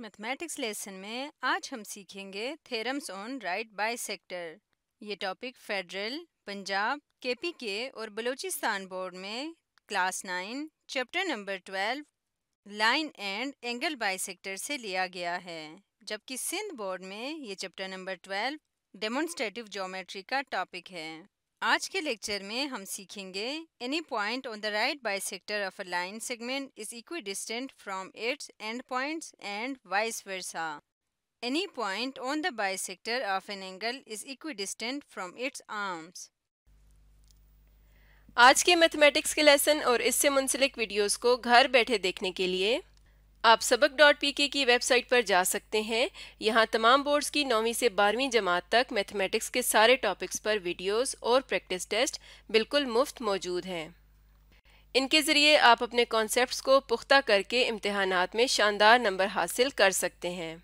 mathematics lesson में आज हम सीखेंगे theorems on right by bisector ये टॉपिक फेडरल पंजाब केपी के और बलूचिस्तान बोर्ड में class nine chapter number twelve line and angle bisector से लिया गया है जबकि सिंध बोर्ड में ये chapter number twelve demonstrative geometry का टॉपिक है आज के लेक्चर में हम सीखेंगे any point on the right by bisector of a line segment is distant from its end point and vice versa any point on the bisector of an angle is equidistant from its arms आज के mathematics के lesson और इससे मुंसलिक videos को घर बैठे देखने के लिए आप सबक डॉट पी के की वेबसाइट पर जा सकते हैं यहाँ तमाम बोर्ड्स की नौवीं से बारहवीं जमात तक मैथमेटिक्स के सारे टॉपिक्स पर वीडियोस और प्रैक्टिस टेस्ट बिल्कुल मुफ्त मौजूद हैं इनके ज़रिए आप अपने कॉन्सेप्ट्स को पुख्ता करके इम्तहान में शानदार नंबर हासिल कर सकते हैं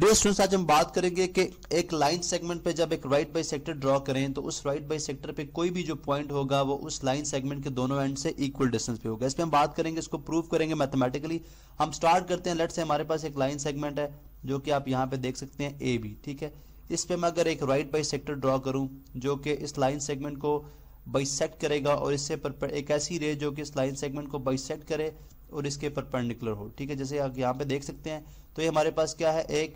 डे स्टूडेंट्स आज हम बात करेंगे कि एक लाइन सेगमेंट पे जब एक राइट बाई सेक्टर ड्रॉ करें तो उस राइट बाई सेक्टर पे कोई भी जो पॉइंट होगा वो उस लाइन सेगमेंट के दोनों एंड से इक्वल डिस्टेंस पे होगा इस पर हम बात करेंगे इसको प्रूव करेंगे मैथमेटिकली हम स्टार्ट करते हैं लेट से हमारे पास एक लाइन सेगमेंट है जो कि आप यहाँ पे देख सकते हैं ए बी ठीक है इस पर मैं अगर एक राइट बाई सेक्टर ड्रॉ करूँ जो कि इस लाइन सेगमेंट को बाइसेक्ट करेगा और इससे पर, एक ऐसी रे जो कि इस लाइन सेगमेंट को बाइसेक्ट करे और इसके परपेंडिकुलर हो ठीक है जैसे आप यहाँ पे देख सकते हैं तो ये हमारे पास क्या है एक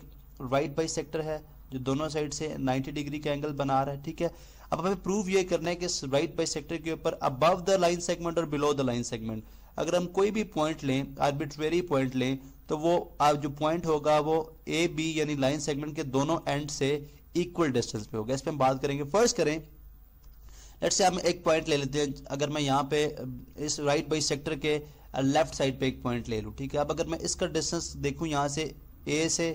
राइट बाई सेक्टर है जो दोनों साइड से 90 डिग्री का एंगल बना रहा है ठीक है अब हमें प्रूव ये करना है कि राइट बाई सेक्टर के ऊपर अबव द लाइन सेगमेंट और बिलो द लाइन सेगमेंट अगर हम कोई भी पॉइंट लें आर्बिट्रेरी पॉइंट लें तो वो आप जो पॉइंट होगा वो ए बी यानी लाइन सेगमेंट के दोनों एंड से इक्वल डिस्टेंस पे होगा इस पर हम बात करेंगे फर्स्ट करें लेट्स से हम एक पॉइंट ले लेते हैं अगर मैं यहाँ पे इस राइट बाई सेक्टर के लेफ्ट साइड पे एक पॉइंट ले लूँ ठीक है अब अगर मैं इसका डिस्टेंस देखूँ यहाँ से ए से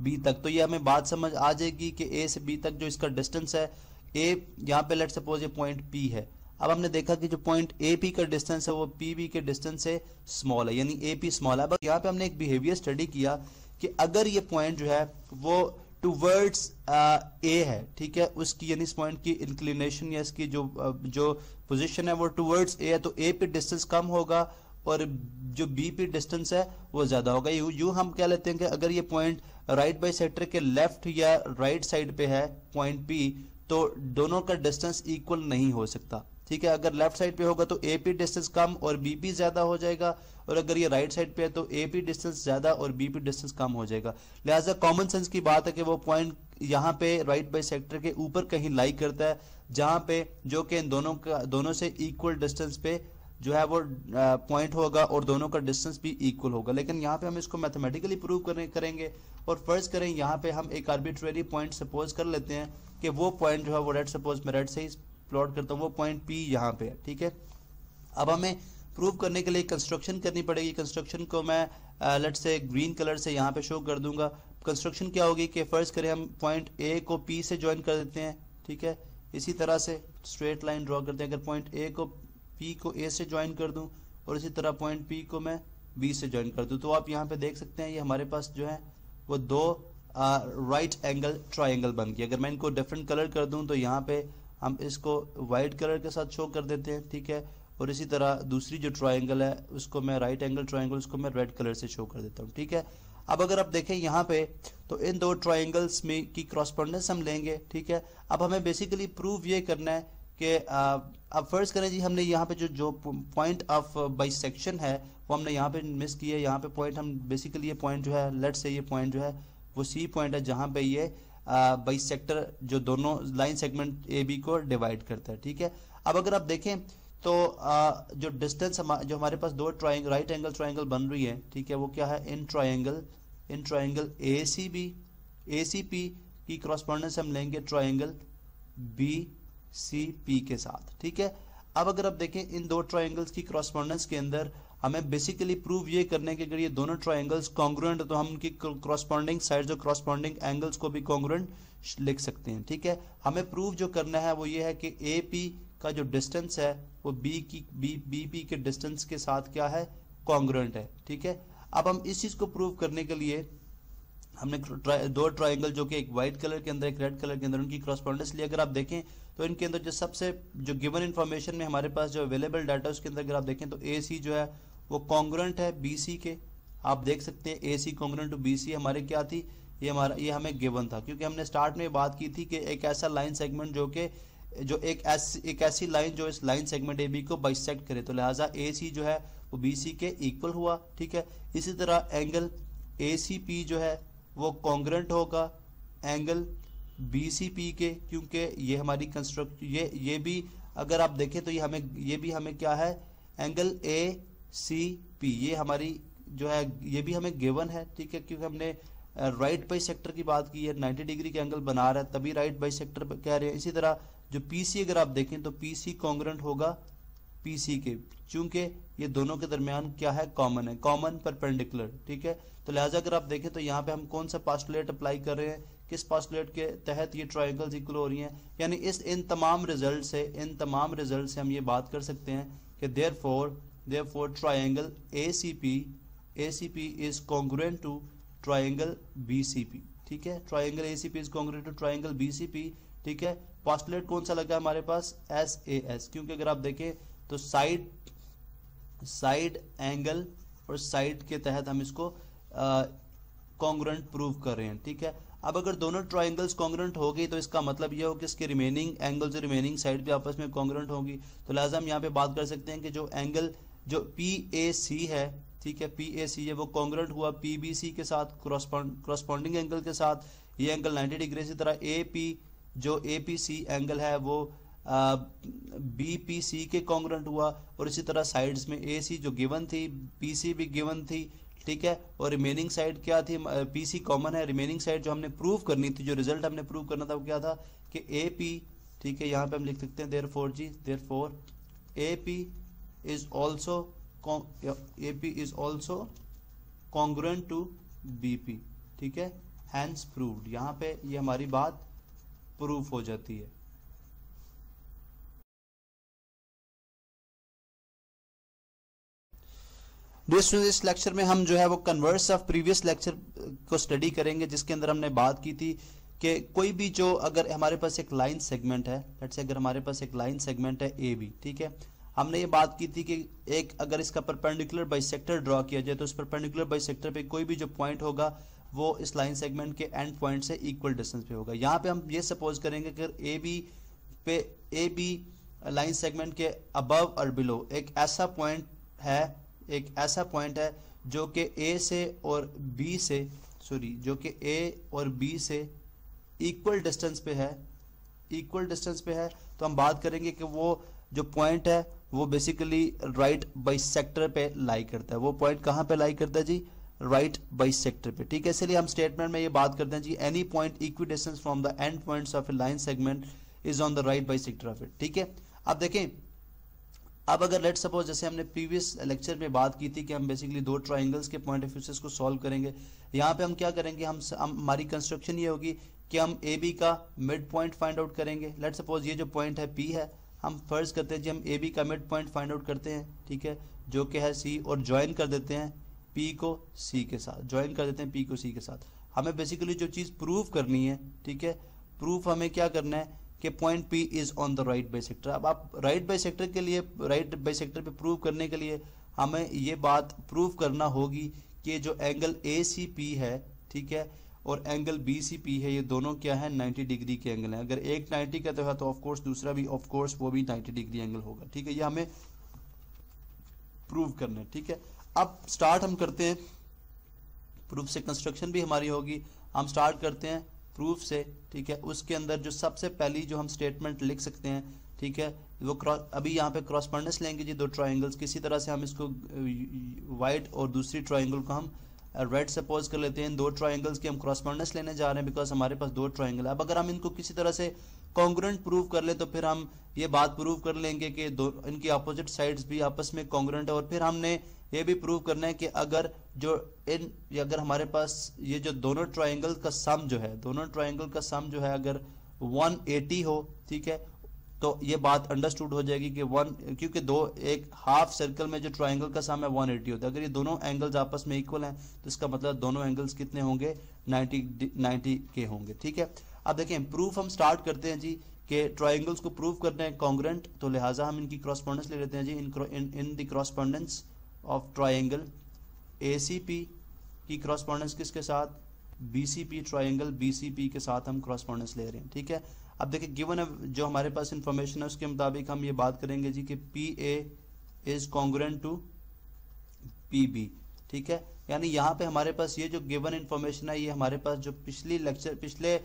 बी तक तो ये हमें बात समझ आ जाएगी कि ए से बी तक जो इसका डिस्टेंस है ए यहाँ पे लेट सपोज ये पॉइंट पी है अब हमने देखा कि जो पॉइंट ए पी का डिस्टेंस है वो पी बी के डिस्टेंस से स्मॉल है यानी ए पी स्मॉल है अब यहाँ पे हमने एक बिहेवियर स्टडी किया कि अगर ये पॉइंट जो है वो टूवर्ड्स ए है ठीक है उसकी यानी इस पॉइंट की इंक्लिनेशन या इसकी जो जो पोजिशन है वो टूवर्ड्स ए है तो ए पे डिस्टेंस कम होगा और जो बी पी डिस्टेंस है वो ज़्यादा होगा यू यू हम कह लेते हैं कि अगर ये पॉइंट राइट बाई सेक्टर के लेफ्ट या राइट साइड पे है पॉइंट पी तो दोनों का डिस्टेंस इक्वल नहीं हो सकता ठीक है अगर लेफ्ट साइड पे होगा तो ए पी डिस्टेंस कम और बी पी ज़्यादा हो जाएगा और अगर ये राइट साइड पे है तो ए पी डिस्टेंस ज़्यादा और बी पी डिस्टेंस कम हो जाएगा लिहाजा कॉमन सेंस की बात है कि वो पॉइंट यहाँ पे राइट बाई सेक्टर के ऊपर कहीं लाइक करता है जहां पे जो कि इन दोनों का दोनों से इक्वल डिस्टेंस पे जो है वो पॉइंट होगा और दोनों का डिस्टेंस भी इक्वल होगा लेकिन यहाँ पे हम इसको मैथमेटिकली प्रूव करेंगे और फर्ज करें यहाँ पे हम एक आर्बिट्रेरी पॉइंट सपोज कर लेते हैं कि वो पॉइंट जो है वो रेड सपोज मैं रेड से ही प्लॉट करता हूँ वो पॉइंट पी यहाँ पे ठीक है अब हमें प्रूव करने के लिए कंस्ट्रक्शन करनी पड़ेगी कंस्ट्रक्शन को मैं लेट से ग्रीन कलर से यहाँ पे शो कर दूंगा कंस्ट्रक्शन क्या होगी कि फर्ज करें हम पॉइंट ए को पी से ज्वाइन कर देते हैं ठीक है इसी तरह से स्ट्रेट लाइन ड्रॉ करते हैं अगर पॉइंट ए को पी को ए से ज्वाइन कर दूँ और इसी तरह पॉइंट पी को मैं बी से ज्वाइन कर दूँ तो आप यहाँ पे देख सकते हैं ये हमारे पास जो है वो दो राइट एंगल ट्राइंगल बन गया अगर मैं इनको डिफरेंट कलर कर दूं तो यहाँ पे हम इसको वाइट कलर के साथ शो कर देते हैं ठीक है और इसी तरह दूसरी जो ट्राइंगल है उसको मैं राइट एंगल ट्राइंगल उसको मैं रेड कलर से शो कर देता हूँ ठीक है अब अगर आप देखें यहाँ पे तो इन दो ट्राइंगल्स में की क्रॉसपॉन्डेंस हम लेंगे ठीक है अब हमें बेसिकली प्रूव ये करना है कि अब फर्ज करें जी हमने यहाँ पे जो जो पॉइंट ऑफ सेक्शन है वो हमने यहाँ पे मिस किया है यहाँ पे पॉइंट हम बेसिकली ये पॉइंट जो है लेट से ये पॉइंट जो है वो सी पॉइंट है जहाँ पे ये बाई सेक्टर जो दोनों लाइन सेगमेंट ए बी को डिवाइड करता है ठीक है अब अगर आप देखें तो आ, जो डिस्टेंस हम, जो हमारे पास दो ट्राइंग राइट एंगल ट्राइंगल बन रही है ठीक है वो क्या है in triangle in triangle A C B A C P की क्रॉस्पॉन्डेंस हम लेंगे ट्राइंगल बी सी पी के साथ ठीक है अब अगर आप देखें इन दो ट्राइंगल्स की क्रॉसपॉन्डेंस के अंदर हमें बेसिकली प्रूव ये करने के अगर ये दोनों ट्राइंगल्स कॉन्ग्रुएंट तो हम उनकी क्रॉसपॉन्डिंग साइड जो क्रॉसपॉन्डिंग एंगल्स को भी कॉन्ग्रुएंट लिख सकते हैं ठीक है हमें प्रूव जो करना है वो ये है कि ए पी का जो डिस्टेंस है वो बी की बी बी पी के डिस्टेंस के साथ क्या है कॉन्ग्रुएंट है ठीक है अब हम इस चीज़ को प्रूव करने के लिए हमने दो ट्राइंगल जो कि एक व्हाइट कलर के अंदर एक रेड कलर के अंदर उनकी क्रॉसपॉन्डेंस लिए अगर आप देखें तो इनके अंदर जो सबसे जो गिवन इन्फॉर्मेशन में हमारे पास जो अवेलेबल डाटा उसके अंदर अगर आप देखें तो ए सी जो है वो कॉन्ग्रेंट है बी सी के आप देख सकते हैं A C congruent to B C हमारे क्या थी ये हमारा ये हमें गिवन था क्योंकि हमने स्टार्ट में बात की थी कि एक ऐसा लाइन सेगमेंट जो कि जो एक ऐसी एक ऐसी लाइन जो इस लाइन सेगमेंट ए बी को बाइसेक्ट करे तो लिहाजा ए सी जो है वो बी सी के इक्वल हुआ ठीक है इसी तरह एंगल ए सी पी जो है वो कॉन्ग्रेंट होगा एंगल बीसीपी के क्योंकि ये हमारी कंस्ट्रक्ट ये ये भी अगर आप देखें तो ये हमें ये भी हमें क्या है एंगल ए सी पी ये हमारी जो है ये भी हमें गिवन है ठीक है क्योंकि हमने राइट बाई सेक्टर की बात की है 90 डिग्री के एंगल बना रहा है तभी राइट बाई सेक्टर कह रहे हैं इसी तरह जो पीसी अगर आप देखें तो पीसी कॉन्ग्रेंट होगा सी के चूंकि ये दोनों के दरमियान क्या है कॉमन है कॉमन परपेंडिकुलर ठीक है तो लिहाजा अगर आप देखें तो यहाँ पे हम कौन सा पास्टुलेट अप्लाई कर रहे हैं किस पॉस्टुलेट के तहत ये ट्राइंगल्स इक्वल हो रही हैं यानी इस इन तमाम रिजल्ट से इन तमाम रिजल्ट से हम ये बात कर सकते हैं कि therefore therefore triangle A C P A C P is congruent to triangle B C P ठीक है triangle A C P is congruent to triangle B C P ठीक है पॉस्टुलेट कौन सा लगा हमारे पास एस ए एस क्योंकि अगर आप देखें तो साइड साइड एंगल और साइड के तहत हम इसको कॉन्ग्रेंट प्रूव कर रहे हैं ठीक है अब अगर दोनों ट्राइंगल्स कॉन्ग्रेंट हो गई तो इसका मतलब यह हो कि इसके रिमेनिंग एंगल जो रिमेनिंग साइड भी आपस में कॉन्ग्रेंट होगी तो लिहाजा हम यहाँ पे बात कर सकते हैं कि जो एंगल जो पी ए सी है ठीक है पी ए सी है वो कॉन्ग्रेंट हुआ पी बी सी के साथ क्रॉस्पॉन्डिंग एंगल के साथ ये एंगल नाइन्टी डिग्री इसी तरह ए पी जो ए पी सी एंगल है वो बी पी सी के कॉन्ग्रेंट हुआ और इसी तरह साइड्स में ए सी जो गिवन थी पी सी भी गिवन थी ठीक है और रिमेनिंग साइड क्या थी पीसी कॉमन है रिमेनिंग साइड जो हमने प्रूव करनी थी जो रिजल्ट हमने प्रूव करना था वो क्या था कि ए पी ठीक है यहाँ पे हम लिख सकते हैं देर फोर जी therefore A P is also A P is also congruent to B P ठीक है हैंस प्रूव्ड यहाँ पे ये यह हमारी बात प्रूफ हो जाती है इस लेक्चर में हम जो है वो कन्वर्स ऑफ प्रीवियस लेक्चर को स्टडी करेंगे जिसके अंदर हमने बात की थी कि कोई भी जो अगर हमारे पास एक लाइन सेगमेंट है लेट्स से अगर हमारे पास एक लाइन सेगमेंट है ए बी ठीक है हमने ये बात की थी कि एक अगर इसका परपेंडिकुलर बाइसेक्टर ड्रॉ किया जाए तो उस परपेंडिकुलर बाइसेक्टर पे कोई भी जो पॉइंट होगा वो इस लाइन सेगमेंट के एंड पॉइंट से इक्वल डिस्टेंस पे होगा यहाँ पे हम ये सपोज करेंगे कि ए बी पे ए बी लाइन सेगमेंट के अबव और बिलो एक ऐसा पॉइंट है एक ऐसा पॉइंट है जो कि ए से और बी से सॉरी जो कि ए और बी से इक्वल डिस्टेंस पे है इक्वल डिस्टेंस पे है तो हम बात करेंगे कि वो जो पॉइंट है वो बेसिकली राइट बाई सेक्टर पे लाई करता है वो पॉइंट कहाँ पे लाई करता है जी राइट बाई सेक्टर पे ठीक है इसलिए हम स्टेटमेंट में ये बात करते हैं जी any point equidistant from the end point of a line segment is on the right by bisector of it ठीक है अब देखें अब अगर लेट सपोज जैसे हमने प्रीवियस लेक्चर में बात की थी कि हम बेसिकली दो ट्राइंगल्स के पॉइंट ऑफ व्यू से इसको सॉल्व करेंगे यहाँ पे हम क्या करेंगे हम हमारी कंस्ट्रक्शन ये होगी कि हम ए बी का मिड पॉइंट फाइंड आउट करेंगे लेट सपोज ये जो पॉइंट है पी है हम फर्ज करते हैं जी हम ए बी का मिड पॉइंट फाइंड आउट करते हैं ठीक है जो कि है सी और ज्वाइन कर देते हैं पी को सी के साथ ज्वाइन कर देते हैं पी को सी के साथ हमें बेसिकली जो चीज़ प्रूव करनी है ठीक है प्रूफ हमें क्या करना है कि point P is on the right by bisector अब आप राइट बाई सेक्टर के लिए राइट बाई सेक्टर पर प्रूव करने के लिए हमें ये बात प्रूव करना होगी कि जो एंगल ए सी पी है ठीक है और एंगल बी सी पी है ये दोनों क्या है 90 डिग्री के एंगल हैं अगर एक 90 का तो है तो ऑफकोर्स दूसरा भी ऑफकोर्स वो भी 90 डिग्री एंगल होगा ठीक है ये हमें प्रूव करना है ठीक है अब स्टार्ट हम करते हैं प्रूफ से कंस्ट्रक्शन भी हमारी होगी हम स्टार्ट करते हैं प्रूफ से ठीक है उसके अंदर जो सबसे पहली जो हम स्टेटमेंट लिख सकते हैं ठीक है वो क्रॉस अभी यहाँ पे क्रॉसपॉन्डेंस लेंगे जी दो ट्राइंगल्स किसी तरह से हम इसको वाइट और दूसरी ट्राइंगल को हम रेड सपोज कर लेते हैं दो ट्राइंगल्स की हम क्रॉसपॉन्डेंस लेने जा रहे हैं बिकॉज हमारे पास दो ट्राइंगल है अब अगर हम इनको किसी तरह से कॉन्ग्रेंट प्रूव कर लें तो फिर हम ये बात प्रूव कर लेंगे कि दो इनकी अपोजिट साइड्स भी आपस में कॉन्ग्रेंट है और फिर हमने ये भी प्रूव करना है कि अगर जो इन अगर हमारे पास ये जो दोनों ट्राइंगल का सम जो है दोनों ट्राइंगल का सम जो है अगर 180 हो ठीक है तो ये बात अंडरस्टूड हो जाएगी कि वन क्योंकि दो एक हाफ सर्कल में जो ट्राइंगल का सम है 180 होता है अगर ये दोनों एंगल्स आपस में इक्वल हैं तो इसका मतलब दोनों एंगल्स कितने होंगे 90 90 के होंगे ठीक है अब देखें प्रूफ हम स्टार्ट करते हैं जी के ट्राइंगल्स को प्रूव करने हैं कॉन्ग्रेंट तो लिहाजा हम इनकी क्रॉसपॉन्डेंस ले लेते हैं जी in in, in the correspondence of triangle A की क्रॉसपॉन्डेंस किसके साथ B C P triangle B C P के साथ हम क्रॉसपॉन्डेंस ले रहे हैं ठीक है अब देखिए गिवन जो हमारे पास इंफॉर्मेशन है उसके मुताबिक हम ये बात करेंगे जी कि P A is congruent to P B ठीक है यानी यहाँ पे हमारे पास ये जो गिवन इन्फॉर्मेशन है ये हमारे पास जो पिछली लेक्चर पिछले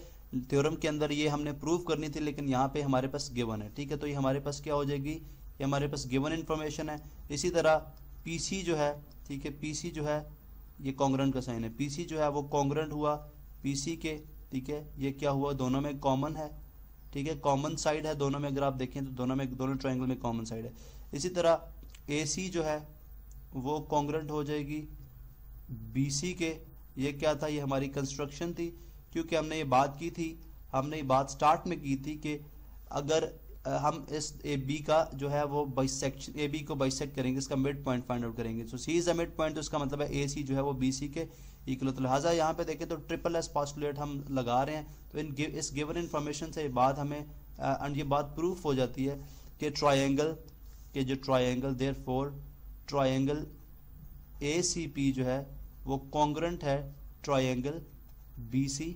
थ्योरम के अंदर ये हमने प्रूव करनी थी लेकिन यहाँ पे हमारे पास गिवन है ठीक है तो ये हमारे पास क्या हो जाएगी ये हमारे पास गिवन इन्फॉर्मेशन है इसी तरह पीसी जो है ठीक है पीसी जो है ये कॉन्ग्रेंट का साइन है पीसी जो है वो कॉन्ग्रेंट हुआ पीसी के ठीक है ये क्या हुआ दोनों में कॉमन है ठीक है कॉमन साइड है दोनों में अगर आप देखें तो दोनों में दोनों ट्राइंगल में कॉमन साइड है इसी तरह ए सी जो है वो कॉन्ग्रेंट हो जाएगी बी सी के ये क्या था ये हमारी कंस्ट्रक्शन थी क्योंकि हमने ये बात की थी हमने ये बात स्टार्ट में की थी कि अगर हम इस ए बी का जो है वो बाइसेक्शन ए बी को बाइसेक्ट करेंगे इसका मिड पॉइंट फाइंड आउट करेंगे so C is a mid point तो इसका मतलब है ए सी जो है वो बी सी के इक्वल तो लिहाजा यहाँ पे देखें तो ट्रिपल एस पॉस्टुलेट हम लगा रहे हैं तो इन इस गिवन इन्फॉर्मेशन से ये बात हमें एंड ये बात प्रूफ हो जाती है कि ट्राइंगल के जो triangle therefore triangle A C P जो है वो कॉन्ग्रेंट है ट्राइंगल बी सी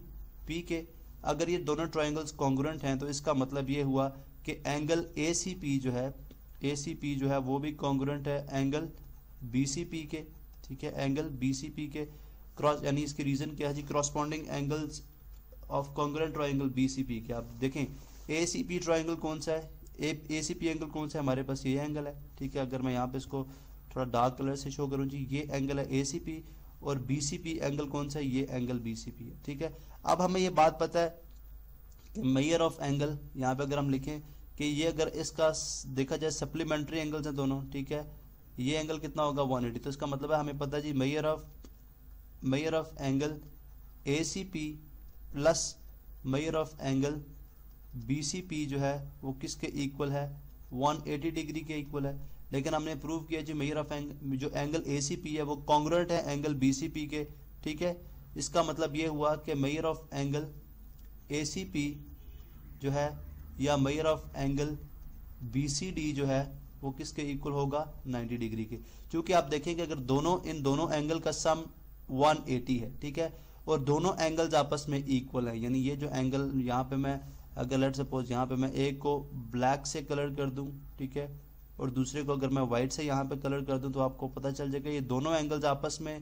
पी के अगर ये दोनों ट्राइंगल्स कॉन्ग्रेंट हैं तो इसका मतलब ये हुआ कि एंगल ए सी पी जो है ए सी पी जो है वो भी कॉन्ग्रेंट है एंगल बी सी पी के ठीक है एंगल बी सी पी के क्रॉस यानी इसके रीज़न क्या है जी corresponding angles of congruent triangle B C P के आप देखें ए सी पी ट्राइंगल कौन सा है ए ए सी पी एंगल कौन सा है हमारे पास ये एंगल है ठीक है अगर मैं यहाँ पे इसको थोड़ा डार्क कलर से शो करूँ जी ये एंगल है ए सी पी और बी सी पी एंगल कौन सा है ये एंगल बी सी पी है ठीक है अब हमें ये बात पता है मेयर ऑफ एंगल यहाँ पे अगर हम लिखें कि ये अगर इसका देखा जाए सप्लीमेंट्री एंगल्स हैं दोनों ठीक है ये एंगल कितना होगा 180 तो इसका मतलब है हमें पता है जी measure of measure of angle A C P plus measure of angle B C P जो है वो किसके इक्वल है 180 डिग्री के इक्वल है लेकिन हमने प्रूव किया जी मेयर ऑफ एंगल जो एंगल ए सी पी है वो कॉन्ग्रेट है एंगल बी सी पी के ठीक है इसका मतलब ये हुआ कि measure of angle A C P जो है या measure of angle B C D जो है वो किसके इक्वल होगा 90 डिग्री के क्योंकि आप देखेंगे अगर दोनों इन दोनों एंगल का सम 180 है ठीक है और दोनों एंगल्स आपस में इक्वल है यानी ये जो एंगल यहाँ पे मैं अगर लेट सपोज यहाँ पे मैं एक को ब्लैक से कलर कर दूँ ठीक है और दूसरे को अगर मैं वाइट से यहाँ पे कलर कर दूँ तो आपको पता चल जाएगा ये दोनों एंगल्स आपस में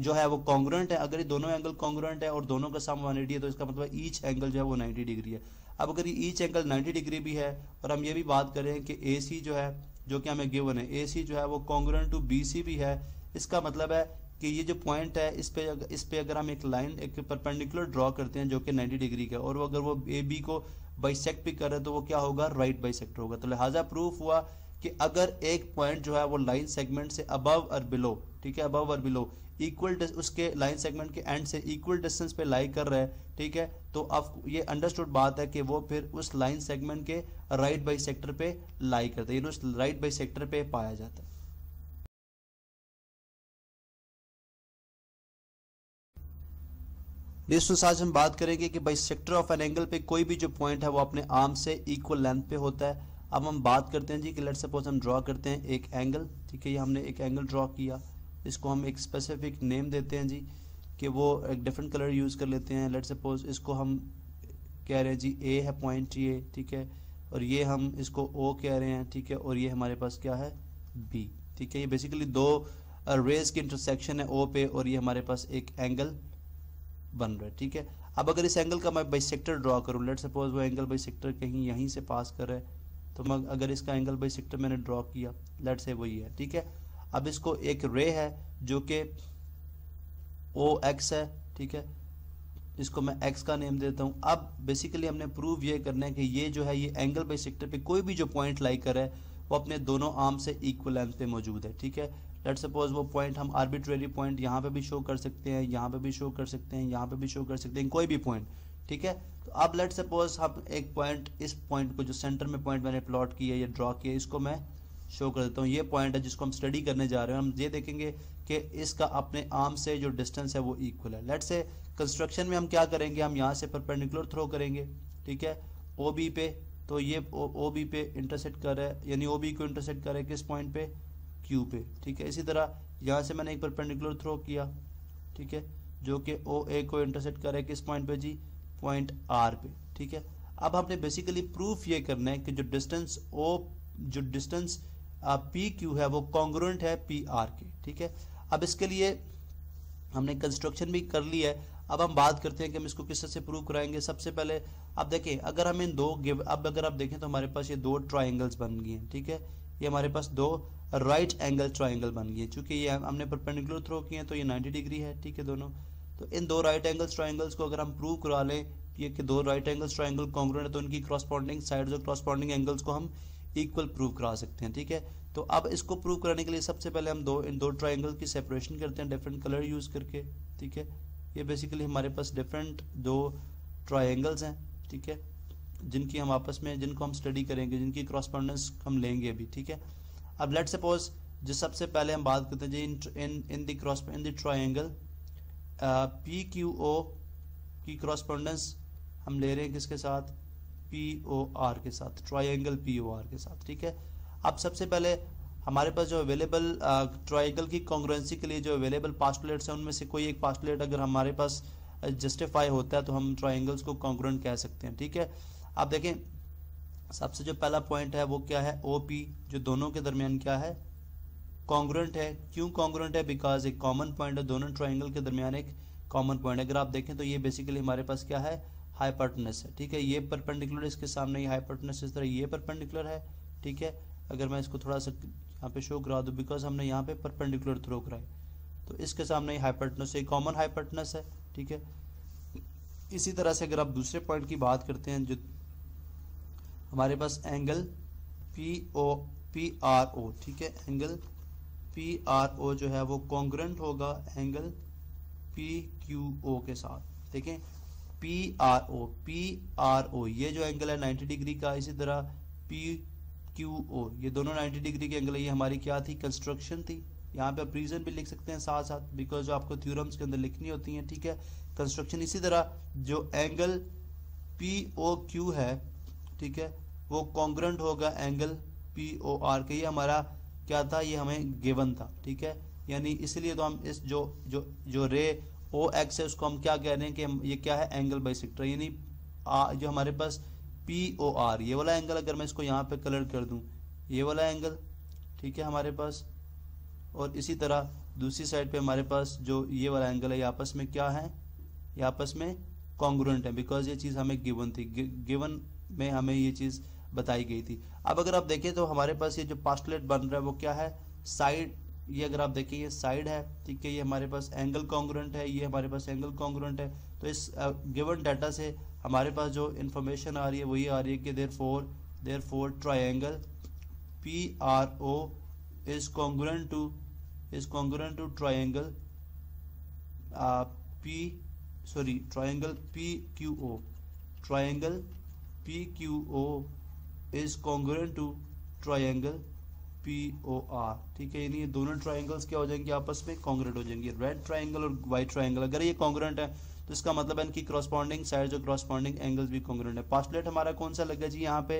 जो है वो कॉन्ग्रेंट है अगर ये दोनों एंगल कॉन्ग्रेंट है और दोनों का सम 180 है तो इसका मतलब ईच एंगल जो है वो 90 डिग्री है अब अगर ये ईच एंगल 90 डिग्री भी है और हम ये भी बात करें कि ए जो है जो कि हमें गिवन है ए जो है वो कॉन्ग्रेंट टू बी भी है इसका मतलब है कि ये जो पॉइंट है इस पे इस पे अगर हम एक लाइन एक परपेंडिकुलर ड्रॉ करते हैं जो कि 90 डिग्री का और वो अगर वो ए बी को सेक्ट भी करे तो वो क्या होगा राइट बाइसेक्ट होगा तो लिहाजा प्रूफ हुआ कि अगर एक पॉइंट जो है वो लाइन सेगमेंट से अबव और बिलो ठीक है अबव और बिलो इक्वल उसके लाइन सेगमेंट के एंड से इक्वल डिस्टेंस पे लाई कर रहे हैं ठीक है तो अब ये अंडरस्टूड बात है कि वो फिर उस लाइन सेगमेंट के राइट बाई सेक्टर पे लाई करते हैं उस राइट बाई सेक्टर पे पाया जाता है दोस्तों आज हम बात करेंगे कि भाई सेक्टर ऑफ एन एंगल पे कोई भी जो पॉइंट है वो अपने आर्म से इक्वल लेंथ पे होता है अब हम बात करते हैं जी कि लेट्स सपोज हम ड्रॉ करते हैं एक एंगल ठीक है ये हमने एक एंगल ड्रॉ किया इसको हम एक स्पेसिफिक नेम देते हैं जी कि वो एक डिफरेंट कलर यूज़ कर लेते हैं लेट सपोज इसको हम कह रहे हैं जी ए है पॉइंट ये ठीक है और ये हम इसको ओ कह रहे हैं ठीक है और ये हमारे पास क्या है बी ठीक है ये बेसिकली दो रेज की इंटरसेक्शन है ओ पे और ये हमारे पास एक एंगल बन रहा है ठीक है अब अगर इस एंगल का मैं बाई सेक्टर ड्रा करूँ लेट सपोज वो एंगल बाई सेक्टर कहीं यहीं से पास कर रहा है तो मैं अगर इसका एंगल बाई सेक्टर मैंने ड्रा किया लेट से वही है ठीक है अब इसको एक रे है जो कि ओ एक्स है ठीक है इसको मैं एक्स का नेम देता हूँ अब बेसिकली हमने प्रूव ये करना है कि ये जो है ये एंगल बाई सेक्टर पे कोई भी जो पॉइंट लाई करे वो अपने दोनों आर्म से इक्वल लेंथ पे मौजूद है ठीक है लेट सपोज वो पॉइंट हम आर्बिट्रेरी पॉइंट यहाँ पे भी शो कर सकते हैं यहाँ पे भी शो कर सकते हैं यहाँ पे भी शो कर सकते हैं कोई भी पॉइंट ठीक है तो अब लेट सपोज हम एक पॉइंट इस पॉइंट को जो सेंटर में पॉइंट मैंने प्लॉट किया या ड्रॉ किया इसको मैं शो कर देता हूँ ये पॉइंट है जिसको हम स्टडी करने जा रहे हैं हम ये देखेंगे कि इसका अपने आर्म से जो डिस्टेंस है वो इक्वल है लेट से कंस्ट्रक्शन में हम क्या करेंगे हम यहाँ से परपेंडिकुलर थ्रो करेंगे ठीक है ओ बी पे तो ये ओ बी पे इंटरसेट कर रहा है यानी ओ बी को इंटरसेट कर रहा है किस पॉइंट पे क्यू पे ठीक है इसी तरह यहाँ से मैंने एक परपेंडिकुलर थ्रो किया ठीक है जो कि ओ ए को इंटरसेट कर रहा है किस पॉइंट पे जी पॉइंट आर पे ठीक है अब हमने बेसिकली प्रूफ ये करना है कि जो डिस्टेंस ओ जो डिस्टेंस पी क्यू है वो कॉन्ग्रोन्ट है पी आर के ठीक है अब इसके लिए हमने कंस्ट्रक्शन भी कर ली है अब हम बात करते हैं कि हम इसको किस तरह से प्रूव कराएंगे सबसे पहले अब देखें अगर हम इन दो गिव अब अगर आप देखें तो हमारे पास ये दो ट्राइंगल्स बन गए हैं ठीक है ये हमारे पास दो राइट एंगल ट्राइंगल बन गए चूंकि ये हमने परपेंडिकुलर थ्रो किए हैं तो ये नाइन्टी डिग्री है ठीक है दोनों तो इन दो राइट एंगल्स ट्राइंगल्स को अगर हम प्रूव करा लें कि दो राइट एंगल्स ट्राइंगल कॉन्ग्रोन है तो इनकी क्रॉसपॉन्डिंग साइड और क्रॉसपॉन्डिंग एंगल्स को हम इक्वल प्रूव करा सकते हैं ठीक है तो अब इसको प्रूव कराने के लिए सबसे पहले हम दो इन दो ट्राइंगल की सेपरेशन करते हैं डिफरेंट कलर यूज़ करके ठीक है ये बेसिकली हमारे पास डिफरेंट दो ट्राइंगल्स हैं ठीक है जिनकी हम आपस में जिनको हम स्टडी करेंगे जिनकी क्रॉसपॉन्डेंस हम लेंगे अभी ठीक है अब लेट सपोज जो सबसे पहले हम बात करते हैं जी in in the cross in the triangle P Q O की क्रॉसपॉन्डेंस हम ले रहे हैं किसके साथ पी ओ आर के साथ ट्राइंगल पी ओ आर के साथ ठीक है अब सबसे पहले हमारे पास जो अवेलेबल ट्राइंगल की कॉन्ग्रेंसी के लिए जो अवेलेबल पास्टुलेट्स हैं उनमें से कोई एक पास्टुलेट अगर हमारे पास जस्टिफाई होता है तो हम ट्राइंगल्स को कॉन्ग्रेंट कह सकते हैं ठीक है आप देखें सबसे जो पहला पॉइंट है वो क्या है ओ पी जो दोनों के दरमियान क्या है कॉन्ग्रेंट है क्यों कॉन्ग्रेंट है बिकॉज एक कॉमन पॉइंट है दोनों ट्राइंगल के दरमियान एक कॉमन पॉइंट अगर आप देखें तो ये बेसिकली हमारे पास क्या है हाइपार्टनस है ठीक है ये परपेंडिकुलर इसके सामने ही हाइपार्टनस इस तरह ये परपेंडिकुलर है ठीक है अगर मैं इसको थोड़ा सा यहाँ पे शो करा दूँ बिकॉज हमने यहाँ पे परपेंडिकुलर थ्रो कराए तो इसके सामने ही हाइपार्टनस एक कॉमन हाइपार्टनस है ठीक है इसी तरह से अगर आप दूसरे पॉइंट की बात करते हैं जो हमारे पास angle P O P R O ठीक है एंगल पी आर ओ जो है वो कॉन्ग्रेंट होगा एंगल पी क्यू ओ के साथ देखें P R O P R O ये जो एंगल है 90 डिग्री का इसी तरह पी क्यू ओ ये दोनों 90 डिग्री के एंगल है ये हमारी क्या थी कंस्ट्रक्शन थी यहाँ पे आप रीजन भी लिख सकते हैं साथ साथ बिकॉज आपको थ्योरम्स के अंदर लिखनी होती हैं ठीक है कंस्ट्रक्शन इसी तरह जो एंगल पी ओ क्यू है ठीक है वो कॉन्ग्रेंट होगा एंगल पी ओ आर का ये हमारा क्या था ये हमें गिवन था ठीक है यानी इसलिए तो हम इस जो जो जो रे ओ एक्स है उसको हम क्या कह रहे हैं कि ये क्या है एंगल बाई सेक्टर यानी जो हमारे पास पी ओ आर ये वाला एंगल अगर मैं इसको यहाँ पे कलर कर दूँ ये वाला एंगल ठीक है हमारे पास और इसी तरह दूसरी साइड पे हमारे पास जो ये वाला एंगल है ये आपस में क्या है ये आपस में कॉन्ग्रेंट है बिकॉज ये चीज़ हमें गिवन थी गिवन में हमें ये चीज़ बताई गई थी अब अगर आप देखें तो हमारे पास ये जो पास्टलेट बन रहा है वो क्या है साइड ये अगर आप देखें ये साइड है ठीक है ये हमारे पास एंगल कॉन्ग्रेंट है ये हमारे पास एंगल कॉन्ग्रेंट है तो इस गिवन डाटा से हमारे पास जो इन्फॉर्मेशन आ रही है वही आ रही है कि therefore therefore triangle P R O is congruent to is congruent to triangle P sorry triangle P Q O triangle P Q O is congruent to triangle P O R ठीक है यानी ये दोनों triangles क्या हो जाएंगे आपस में कॉन्ग्रेंट हो जाएंगे रेड ट्राइंगल और व्हाइट ट्राइंगल अगर ये कॉन्ग्रेंट है तो इसका मतलब है इनकी क्रॉसपॉन्डिंग साइड जो क्रॉसपॉन्डिंग एंगल्स भी कॉन्ग्रेंट है पास्टलेट हमारा कौन सा लगेगा जी यहाँ पे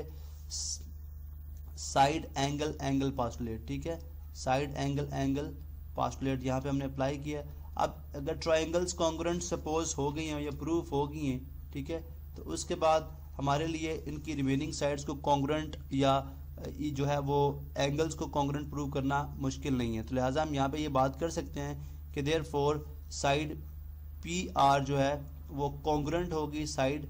साइड एंगल एंगल पास्टलेट ठीक है साइड एंगल एंगल पास्टलेट यहाँ पे हमने अप्लाई किया अब अगर ट्राइंगल्स कॉन्ग्रेंट सपोज हो गई हैं या प्रूफ हो गई हैं ठीक है तो उसके बाद हमारे लिए इनकी रिमेनिंग साइड्स को कॉन्ग्रेंट या जो है वो एंगल्स को कॉन्ग्रेंट प्रूव करना मुश्किल नहीं है तो लिहाजा हम यहाँ पे ये बात कर सकते हैं कि therefore side P R जो है वो कॉन्ग्रेंट होगी साइड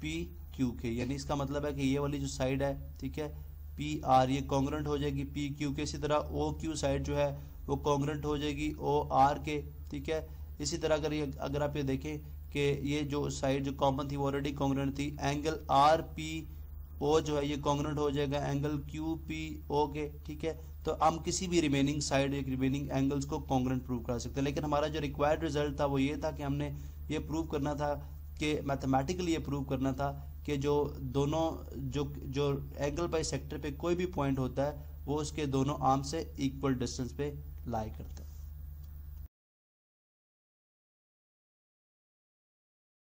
पी क्यू के यानी इसका मतलब है कि ये वाली जो साइड है ठीक है पी आर ये कॉन्ग्रेंट हो जाएगी पी क्यू के इसी तरह ओ क्यू साइड जो है वो कॉन्ग्रेंट हो जाएगी ओ आर के ठीक है इसी तरह अगर ये अगर आप ये देखें कि ये जो साइड जो कॉमन थी वो ऑलरेडी कॉन्ग्रेंट थी एंगल आर पी ओ जो है ये कॉन्ग्रेंट हो जाएगा एंगल क्यू पी ओ के ठीक है तो हम किसी भी रिमेनिंग साइड एक रिमेनिंग एंगल्स को कॉन्ग्रेंट प्रूव करा सकते हैं लेकिन हमारा जो रिक्वायर्ड रिजल्ट था वो ये था कि हमने ये प्रूव करना था कि मैथमेटिकली ये प्रूव करना था कि जो दोनों जो जो एंगल बाई सेक्टर पे कोई भी पॉइंट होता है वो उसके दोनों आर्म से इक्वल डिस्टेंस पे लाई करता है